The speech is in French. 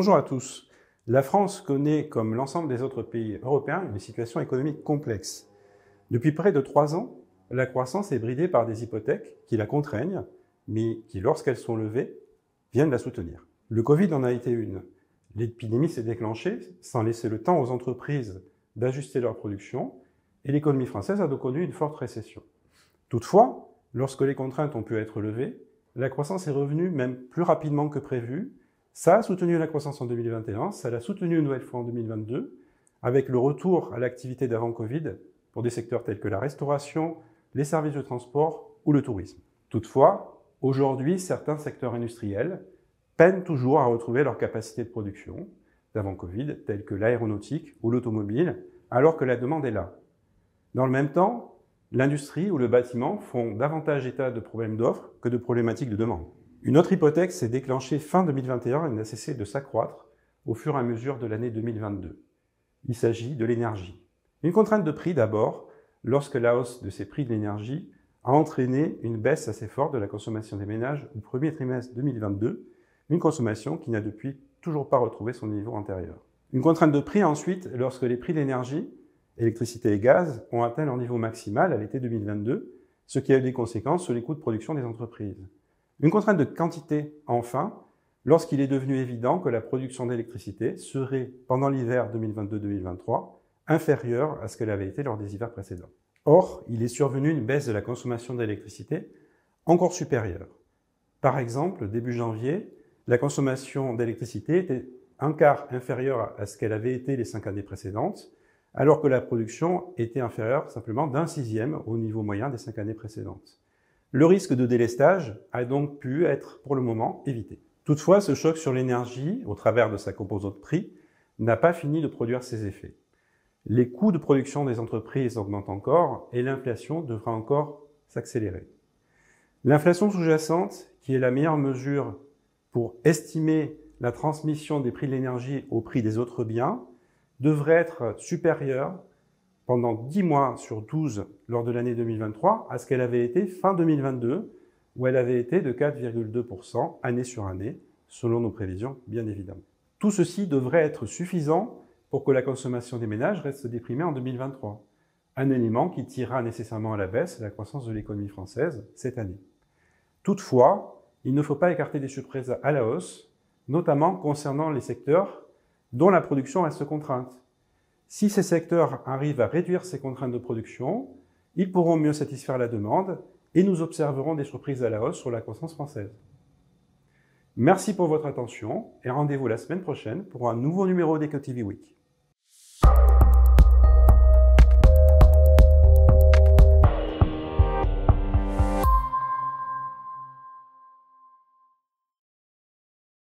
Bonjour à tous. La France connaît, comme l'ensemble des autres pays européens, une situation économique complexe. Depuis près de trois ans, la croissance est bridée par des hypothèques qui la contraignent, mais qui, lorsqu'elles sont levées, viennent la soutenir. Le Covid en a été une. L'épidémie s'est déclenchée sans laisser le temps aux entreprises d'ajuster leur production, et l'économie française a donc connu une forte récession. Toutefois, lorsque les contraintes ont pu être levées, la croissance est revenue même plus rapidement que prévu, ça a soutenu la croissance en 2021, ça l'a soutenu une nouvelle fois en 2022, avec le retour à l'activité d'avant Covid pour des secteurs tels que la restauration, les services de transport ou le tourisme. Toutefois, aujourd'hui, certains secteurs industriels peinent toujours à retrouver leur capacité de production d'avant Covid, tels que l'aéronautique ou l'automobile, alors que la demande est là. Dans le même temps, l'industrie ou le bâtiment font davantage état de problèmes d'offres que de problématiques de demande. Une autre hypothèque s'est déclenchée fin 2021 et n'a cessé de s'accroître au fur et à mesure de l'année 2022. Il s'agit de l'énergie. Une contrainte de prix d'abord, lorsque la hausse de ces prix de l'énergie a entraîné une baisse assez forte de la consommation des ménages au premier trimestre 2022, une consommation qui n'a depuis toujours pas retrouvé son niveau antérieur. Une contrainte de prix ensuite lorsque les prix de l'énergie, électricité et gaz, ont atteint leur niveau maximal à l'été 2022, ce qui a eu des conséquences sur les coûts de production des entreprises. Une contrainte de quantité, enfin, lorsqu'il est devenu évident que la production d'électricité serait, pendant l'hiver 2022-2023, inférieure à ce qu'elle avait été lors des hivers précédents. Or, il est survenu une baisse de la consommation d'électricité encore supérieure. Par exemple, début janvier, la consommation d'électricité était un quart inférieure à ce qu'elle avait été les cinq années précédentes, alors que la production était inférieure simplement d'un sixième au niveau moyen des cinq années précédentes. Le risque de délestage a donc pu être pour le moment évité. Toutefois, ce choc sur l'énergie, au travers de sa composante prix, n'a pas fini de produire ses effets. Les coûts de production des entreprises augmentent encore et l'inflation devra encore s'accélérer. L'inflation sous-jacente, qui est la meilleure mesure pour estimer la transmission des prix de l'énergie au prix des autres biens, devrait être supérieure pendant 10 mois sur 12 lors de l'année 2023 à ce qu'elle avait été fin 2022, où elle avait été de 4,2% année sur année, selon nos prévisions, bien évidemment. Tout ceci devrait être suffisant pour que la consommation des ménages reste déprimée en 2023, un élément qui tirera nécessairement à la baisse la croissance de l'économie française cette année. Toutefois, il ne faut pas écarter des surprises à la hausse, notamment concernant les secteurs dont la production reste contrainte, si ces secteurs arrivent à réduire ces contraintes de production, ils pourront mieux satisfaire la demande et nous observerons des surprises à la hausse sur la croissance française. Merci pour votre attention et rendez-vous la semaine prochaine pour un nouveau numéro d'EcoTV Week.